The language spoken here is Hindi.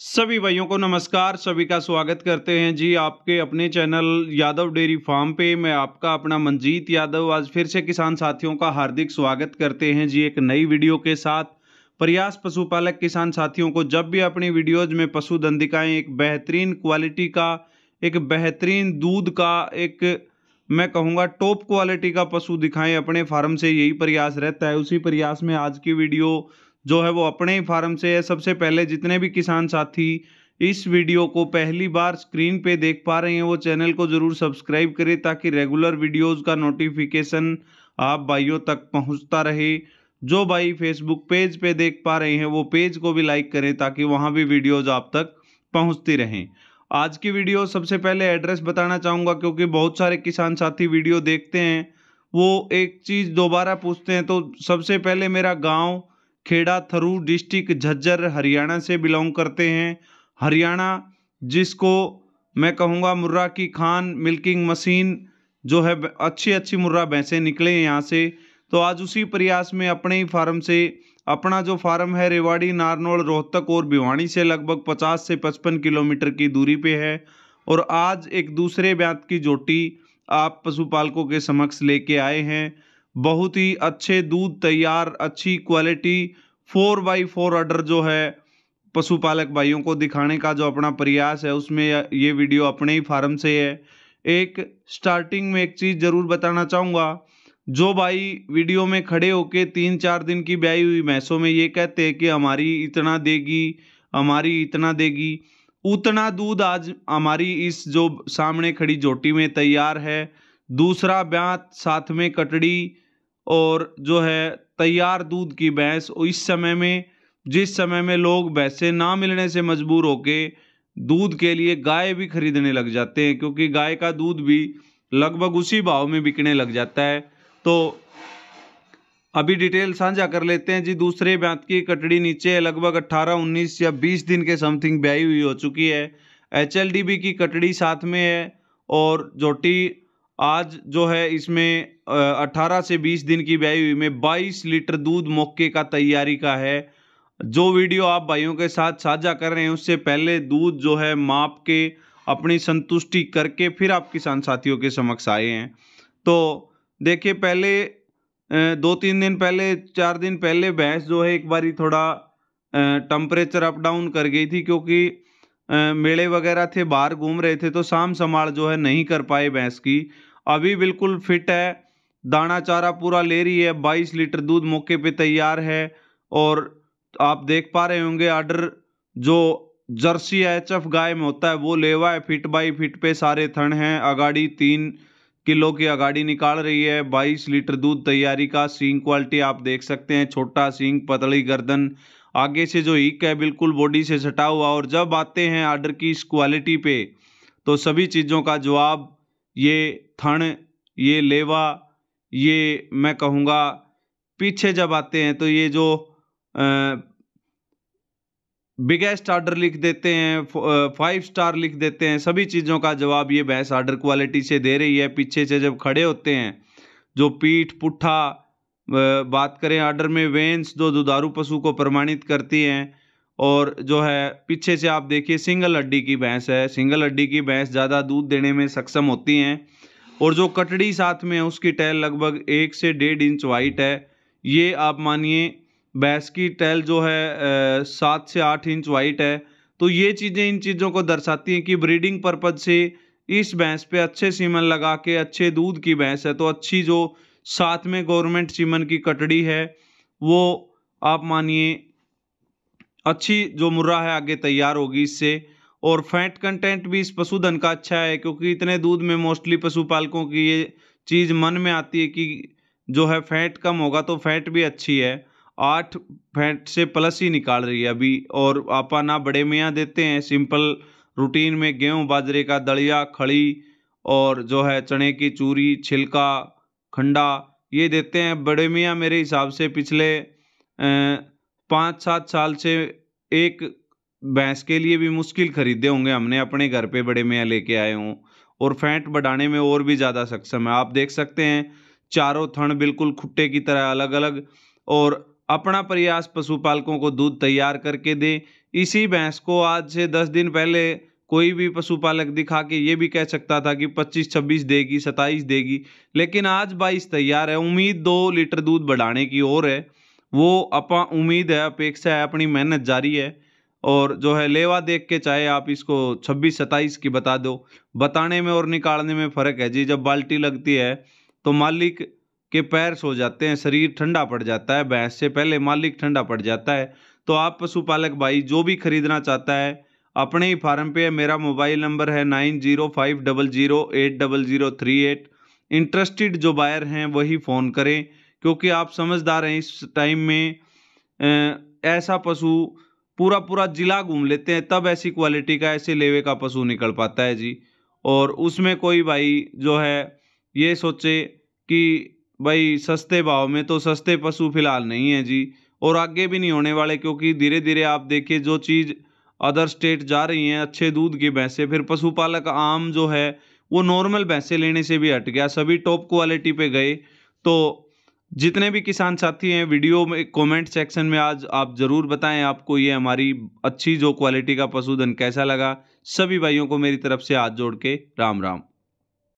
सभी भाइयों को नमस्कार सभी का स्वागत करते हैं जी आपके अपने चैनल यादव डेयरी फार्म पे मैं आपका अपना मंजीत यादव आज फिर से किसान साथियों का हार्दिक स्वागत करते हैं जी एक नई वीडियो के साथ प्रयास पशुपालक किसान साथियों को जब भी अपनी वीडियोज में पशु दिखाएँ एक बेहतरीन क्वालिटी का एक बेहतरीन दूध का एक मैं कहूँगा टॉप क्वालिटी का पशु दिखाएं अपने फार्म से यही प्रयास रहता है उसी प्रयास में आज की वीडियो जो है वो अपने ही फार्म से है सबसे पहले जितने भी किसान साथी इस वीडियो को पहली बार स्क्रीन पे देख पा रहे हैं वो चैनल को ज़रूर सब्सक्राइब करें ताकि रेगुलर वीडियोस का नोटिफिकेशन आप भाइयों तक पहुंचता रहे जो भाई फेसबुक पेज पे देख पा रहे हैं वो पेज को भी लाइक करें ताकि वहाँ भी वीडियोज़ आप तक पहुँचती रहें आज की वीडियो सबसे पहले एड्रेस बताना चाहूँगा क्योंकि बहुत सारे किसान साथी वीडियो देखते हैं वो एक चीज़ दोबारा पूछते हैं तो सबसे पहले मेरा गाँव खेड़ा थरू डिस्ट्रिक्ट झज्जर हरियाणा से बिलोंग करते हैं हरियाणा जिसको मैं कहूँगा मुर्रा की खान मिल्किंग मशीन जो है अच्छी अच्छी मुर्रा भैंसे निकले यहाँ से तो आज उसी प्रयास में अपने ही फार्म से अपना जो फार्म है रेवाड़ी नारनौल रोहतक और भिवाणी से लगभग 50 से 55 किलोमीटर की दूरी पे है और आज एक दूसरे ब्यात की जोटी आप पशुपालकों के समक्ष लेके आए हैं बहुत ही अच्छे दूध तैयार अच्छी quality four by four order जो है पशुपालक भाइयों को दिखाने का जो अपना प्रयास है उसमें ये वीडियो अपने ही फार्म से है एक स्टार्टिंग में एक चीज़ ज़रूर बताना चाहूँगा जो भाई वीडियो में खड़े होके तीन चार दिन की ब्याई हुई भैंसों में ये कहते हैं कि हमारी इतना देगी हमारी इतना देगी उतना दूध आज हमारी इस जो सामने खड़ी जोटी में तैयार है दूसरा ब्यात साथ में कटड़ी और जो है तैयार दूध की भैंस इस समय में जिस समय में लोग भैंसें ना मिलने से मजबूर होके दूध के लिए गाय भी खरीदने लग जाते हैं क्योंकि गाय का दूध भी लगभग उसी भाव में बिकने लग जाता है तो अभी डिटेल साझा कर लेते हैं जी दूसरे ब्यांत की कटड़ी नीचे लगभग 18, 19 या 20 दिन के समथिंग ब्याई हुई हो चुकी है एच की कटड़ी साथ में है और जोटी आज जो है इसमें 18 से 20 दिन की ब्याई हुई में 22 लीटर दूध मौके का तैयारी का है जो वीडियो आप भाइयों के साथ साझा कर रहे हैं उससे पहले दूध जो है माप के अपनी संतुष्टि करके फिर आप किसान साथियों के समक्ष आए हैं तो देखिए पहले दो तीन दिन पहले चार दिन पहले भैंस जो है एक बारी थोड़ा टम्परेचर अप डाउन कर गई थी क्योंकि मेले वगैरह थे बाहर घूम रहे थे तो शाम संभाल जो है नहीं कर पाए भैंस की अभी बिल्कुल फिट है दाना चारा पूरा ले रही है बाईस लीटर दूध मौके पर तैयार है और आप देख पा रहे होंगे आर्डर जो जर्सी एच एफ गाय में होता है वो लेवा है फिट बाई फिट पे सारे थन हैं अगाड़ी तीन किलो की अगाड़ी निकाल रही है बाईस लीटर दूध तैयारी का सींग क्वालिटी आप देख सकते हैं छोटा सींग पतली गर्दन आगे से जो ईक है बिल्कुल बॉडी से सटा हुआ और जब आते हैं आर्डर की इस क्वालिटी पे तो सभी चीज़ों का जवाब ये थण ये लेवा ये मैं कहूँगा पीछे जब आते हैं तो ये जो बिगेस्ट ऑर्डर लिख देते हैं फाइव स्टार लिख देते हैं सभी चीज़ों का जवाब ये बहस ऑर्डर क्वालिटी से दे रही है पीछे से जब खड़े होते हैं जो पीठ पुट्ठा बात करें ऑर्डर में वेंस जो दुधारू पशु को प्रमाणित करती हैं और जो है पीछे से आप देखिए सिंगल हड्डी की भैंस है सिंगल हड्डी की भैंस ज़्यादा दूध देने में सक्षम होती हैं और जो कटड़ी साथ में है उसकी टैल लगभग एक से डेढ़ इंच वाइट है ये आप मानिए भैंस की टैल जो है सात से आठ इंच वाइट है तो ये चीज़ें इन चीज़ों को दर्शाती हैं कि ब्रीडिंग पर्पज से इस भैंस पे अच्छे सीमन लगा के अच्छे दूध की भैंस है तो अच्छी जो साथ में गवर्नमेंट सीमन की कटड़ी है वो आप मानिए अच्छी जो मुर्रा है आगे तैयार होगी इससे और फैट कंटेंट भी इस पशुधन का अच्छा है क्योंकि इतने दूध में मोस्टली पशुपालकों की ये चीज़ मन में आती है कि जो है फैट कम होगा तो फैट भी अच्छी है आठ फैट से प्लस ही निकाल रही है अभी और आपा ना बड़े मियाँ देते हैं सिंपल रूटीन में गेहूँ बाजरे का दलिया खड़ी और जो है चने की चूरी छिलका खंडा ये देते हैं बड़े मियाँ मेरे हिसाब से पिछले पाँच सात साल से एक भैंस के लिए भी मुश्किल खरीदे होंगे हमने अपने घर पे बड़े मियाँ लेके आए हों और फैंट बढ़ाने में और भी ज़्यादा सक्षम है आप देख सकते हैं चारों थण बिल्कुल खुट्टे की तरह अलग अलग और अपना प्रयास पशुपालकों को दूध तैयार करके दे इसी भैंस को आज से दस दिन पहले कोई भी पशुपालक दिखा के ये भी कह सकता था कि 25 26 देगी 27 देगी लेकिन आज 22 तैयार है उम्मीद दो लीटर दूध बढ़ाने की ओर है वो अपा उम्मीद है अपेक्षा है अपनी मेहनत जारी है और जो है लेवा देख के चाहे आप इसको छब्बीस सत्ताईस की बता दो बताने में और निकालने में फ़र्क है जी जब बाल्टी लगती है तो मालिक के पैर सो जाते हैं शरीर ठंडा पड़ जाता है भैंस से पहले मालिक ठंडा पड़ जाता है तो आप पशुपालक भाई जो भी खरीदना चाहता है अपने ही फार्म पे है मेरा मोबाइल नंबर है nine zero five double zero eight double zero three eight interested जो बायर हैं वही फ़ोन करें क्योंकि आप समझदार हैं इस टाइम में ऐसा पशु पूरा पूरा जिला घूम लेते हैं तब ऐसी क्वालिटी का ऐसे लेवे का पशु निकल पाता है जी और उसमें कोई भाई जो है ये सोचे कि भाई सस्ते भाव में तो सस्ते पशु फिलहाल नहीं है जी और आगे भी नहीं होने वाले क्योंकि धीरे धीरे आप देखिए जो चीज़ अदर स्टेट जा रही हैं अच्छे दूध की भैंसे फिर पशुपालक आम जो है वो नॉर्मल भैंसे लेने से भी हट गया सभी टॉप क्वालिटी पे गए तो जितने भी किसान साथी हैं वीडियो में कमेंट सेक्शन में आज आप ज़रूर बताएं आपको ये हमारी अच्छी जो क्वालिटी का पशुधन कैसा लगा सभी भाइयों को मेरी तरफ से हाथ जोड़ के राम राम